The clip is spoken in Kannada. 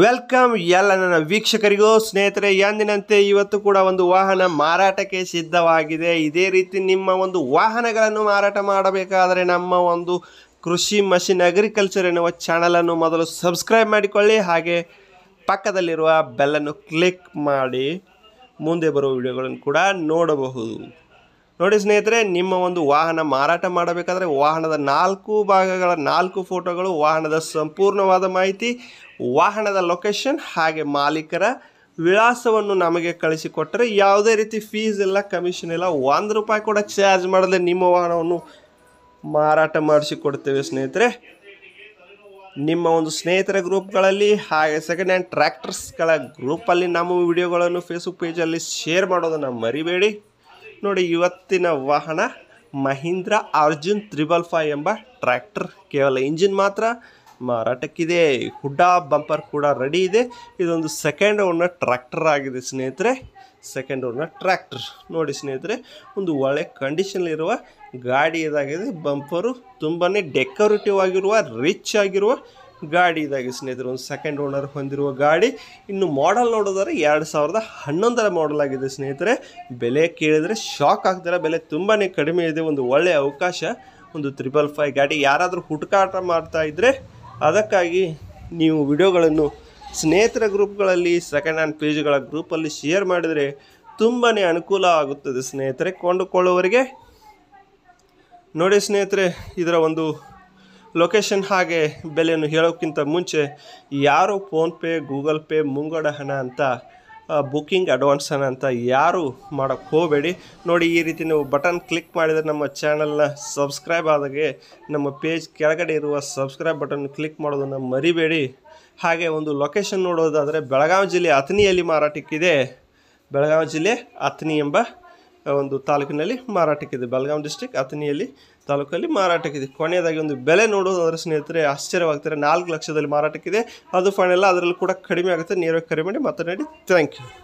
ವೆಲ್ಕಮ್ ಎಲ್ಲ ನನ್ನ ವೀಕ್ಷಕರಿಗೂ ಸ್ನೇಹಿತರೆ ಎಂದಿನಂತೆ ಇವತ್ತು ಕೂಡ ಒಂದು ವಾಹನ ಮಾರಾಟಕ್ಕೆ ಸಿದ್ಧವಾಗಿದೆ ಇದೇ ರೀತಿ ನಿಮ್ಮ ಒಂದು ವಾಹನಗಳನ್ನು ಮಾರಾಟ ಮಾಡಬೇಕಾದರೆ ನಮ್ಮ ಒಂದು ಕೃಷಿ ಮಷಿನ್ ಅಗ್ರಿಕಲ್ಚರ್ ಎನ್ನುವ ಚಾನಲನ್ನು ಮೊದಲು ಸಬ್ಸ್ಕ್ರೈಬ್ ಮಾಡಿಕೊಳ್ಳಿ ಹಾಗೆ ಪಕ್ಕದಲ್ಲಿರುವ ಬೆಲ್ಲನ್ನು ಕ್ಲಿಕ್ ಮಾಡಿ ಮುಂದೆ ಬರುವ ವಿಡಿಯೋಗಳನ್ನು ಕೂಡ ನೋಡಬಹುದು ನೋಡಿ ಸ್ನೇಹಿತರೆ ನಿಮ್ಮ ಒಂದು ವಾಹನ ಮಾರಾಟ ಮಾಡಬೇಕಾದ್ರೆ ವಾಹನದ ನಾಲ್ಕು ಭಾಗಗಳ ನಾಲ್ಕು ಫೋಟೋಗಳು ವಾಹನದ ಸಂಪೂರ್ಣವಾದ ಮಾಹಿತಿ ವಾಹನದ ಲೊಕೇಶನ್ ಹಾಗೆ ಮಾಲೀಕರ ವಿಳಾಸವನ್ನು ನಮಗೆ ಕಳಿಸಿಕೊಟ್ಟರೆ ಯಾವುದೇ ರೀತಿ ಫೀಸ್ ಇಲ್ಲ ಕಮಿಷನ್ ಇಲ್ಲ ಒಂದು ರೂಪಾಯಿ ಕೂಡ ಚಾರ್ಜ್ ಮಾಡದೆ ನಿಮ್ಮ ವಾಹನವನ್ನು ಮಾರಾಟ ಮಾಡಿಸಿಕೊಡ್ತೇವೆ ಸ್ನೇಹಿತರೆ ನಿಮ್ಮ ಒಂದು ಸ್ನೇಹಿತರ ಗ್ರೂಪ್ಗಳಲ್ಲಿ ಹಾಗೆ ಸೆಕೆಂಡ್ ಹ್ಯಾಂಡ್ ಟ್ರ್ಯಾಕ್ಟರ್ಸ್ಗಳ ಗ್ರೂಪಲ್ಲಿ ನಮ್ಮ ವಿಡಿಯೋಗಳನ್ನು ಫೇಸ್ಬುಕ್ ಪೇಜಲ್ಲಿ ಶೇರ್ ಮಾಡೋದನ್ನು ಮರಿಬೇಡಿ ನೋಡಿ ಇವತ್ತಿನ ವಾಹನ ಮಹೀಂದ್ರ ಅರ್ಜುನ್ ತ್ರಿಬಲ್ ಫೈವ್ ಎಂಬ ಟ್ರ್ಯಾಕ್ಟರ್ ಕೇವಲ ಇಂಜಿನ್ ಮಾತ್ರ ಮಾರಾಟಕ್ಕಿದೆ ಹುಡ್ಡಾ ಬಂಪರ್ ಕೂಡ ರೆಡಿ ಇದೆ ಇದೊಂದು ಸೆಕೆಂಡ್ ಓನರ್ ಟ್ರ್ಯಾಕ್ಟರ್ ಆಗಿದೆ ಸ್ನೇಹಿತರೆ ಸೆಕೆಂಡ್ ಓನರ್ ಟ್ರ್ಯಾಕ್ಟರ್ ನೋಡಿ ಸ್ನೇಹಿತರೆ ಒಂದು ಒಳ್ಳೆ ಇರುವ ಗಾಡಿ ಇದಾಗಿದೆ ಬಂಪರು ತುಂಬಾ ಡೆಕೋರೇಟಿವ್ ಆಗಿರುವ ರಿಚ್ ಆಗಿರುವ ಗಾಡಿ ಇದಾಗಿ ಸ್ನೇಹಿತರು ಒಂದು ಸೆಕೆಂಡ್ ಓನರ್ ಹೊಂದಿರುವ ಗಾಡಿ ಇನ್ನು ಮಾಡಲ್ ನೋಡೋದಾದ್ರೆ ಎರಡು ಸಾವಿರದ ಹನ್ನೊಂದರ ಮಾಡಲ್ ಆಗಿದೆ ಸ್ನೇಹಿತರೆ ಬೆಲೆ ಕೇಳಿದರೆ ಶಾಕ್ ಆಗ್ತಾರೆ ಬೆಲೆ ತುಂಬಾ ಕಡಿಮೆ ಇದೆ ಒಂದು ಒಳ್ಳೆಯ ಅವಕಾಶ ಒಂದು ತ್ರಿಪಲ್ ಫೈವ್ ಗಾಡಿ ಯಾರಾದರೂ ಹುಡುಕಾಟ ಮಾಡ್ತಾ ಇದ್ದರೆ ಅದಕ್ಕಾಗಿ ನೀವು ವಿಡಿಯೋಗಳನ್ನು ಸ್ನೇಹಿತರ ಗ್ರೂಪ್ಗಳಲ್ಲಿ ಸೆಕೆಂಡ್ ಹ್ಯಾಂಡ್ ಪೇಜ್ಗಳ ಗ್ರೂಪಲ್ಲಿ ಶೇರ್ ಮಾಡಿದರೆ ತುಂಬಾ ಅನುಕೂಲ ಆಗುತ್ತದೆ ಸ್ನೇಹಿತರೆ ಕೊಂಡುಕೊಳ್ಳುವವರಿಗೆ ನೋಡಿ ಸ್ನೇಹಿತರೆ ಇದರ ಒಂದು ಲೊಕೇಶನ್ ಹಾಗೆ ಬೆಲೆಯನ್ನು ಹೇಳೋಕ್ಕಿಂತ ಮುಂಚೆ ಯಾರು ಫೋನ್ಪೇ ಗೂಗಲ್ ಪೇ ಮುಂಗಡ ಹಣ ಅಂತ ಬುಕ್ಕಿಂಗ್ ಅಡ್ವಾನ್ಸ್ ಹಣ ಅಂತ ಯಾರು ಮಾಡೋಕ್ಕೆ ಹೋಗಬೇಡಿ ನೋಡಿ ಈ ರೀತಿ ನೀವು ಬಟನ್ ಕ್ಲಿಕ್ ಮಾಡಿದರೆ ನಮ್ಮ ಚಾನಲ್ನ ಸಬ್ಸ್ಕ್ರೈಬ್ ಆದಾಗೆ ನಮ್ಮ ಪೇಜ್ ಕೆಳಗಡೆ ಇರುವ ಸಬ್ಸ್ಕ್ರೈಬ್ ಬಟನ್ ಕ್ಲಿಕ್ ಮಾಡೋದನ್ನು ಮರಿಬೇಡಿ ಹಾಗೆ ಒಂದು ಲೊಕೇಶನ್ ನೋಡೋದಾದರೆ ಬೆಳಗಾವಿ ಜಿಲ್ಲೆ ಅಥಣಿಯಲ್ಲಿ ಮಾರಾಟಕ್ಕಿದೆ ಬೆಳಗಾವಿ ಜಿಲ್ಲೆ ಅಥಣಿ ಎಂಬ ಒಂದು ತಾಲೂಕಿನಲ್ಲಿ ಮಾರಾಟಕ್ಕಿದೆ ಬೆಳಗಾವಿ ಡಿಸ್ಟಿಕ್ ಅಥಣಿಯಲ್ಲಿ ತಾಲೂಕಲ್ಲಿ ಮಾರಾಟಕ್ಕಿದೆ ಕೊನೆಯದಾಗಿ ಒಂದು ಬೆಲೆ ನೋಡೋದಾದ್ರೆ ಸ್ನೇಹಿತರೆ ಆಶ್ಚರ್ಯವಾಗ್ತಾರೆ ನಾಲ್ಕು ಲಕ್ಷದಲ್ಲಿ ಮಾರಾಟಕ್ಕಿದೆ ಅದು ಫೈನಲ್ ಅದರಲ್ಲಿ ಕೂಡ ಕಡಿಮೆ ಆಗುತ್ತೆ ನೇರವಾಗಿ ಕರೆ ಮಾಡಿ ಮಾತನಾಡಿ ಥ್ಯಾಂಕ್ ಯು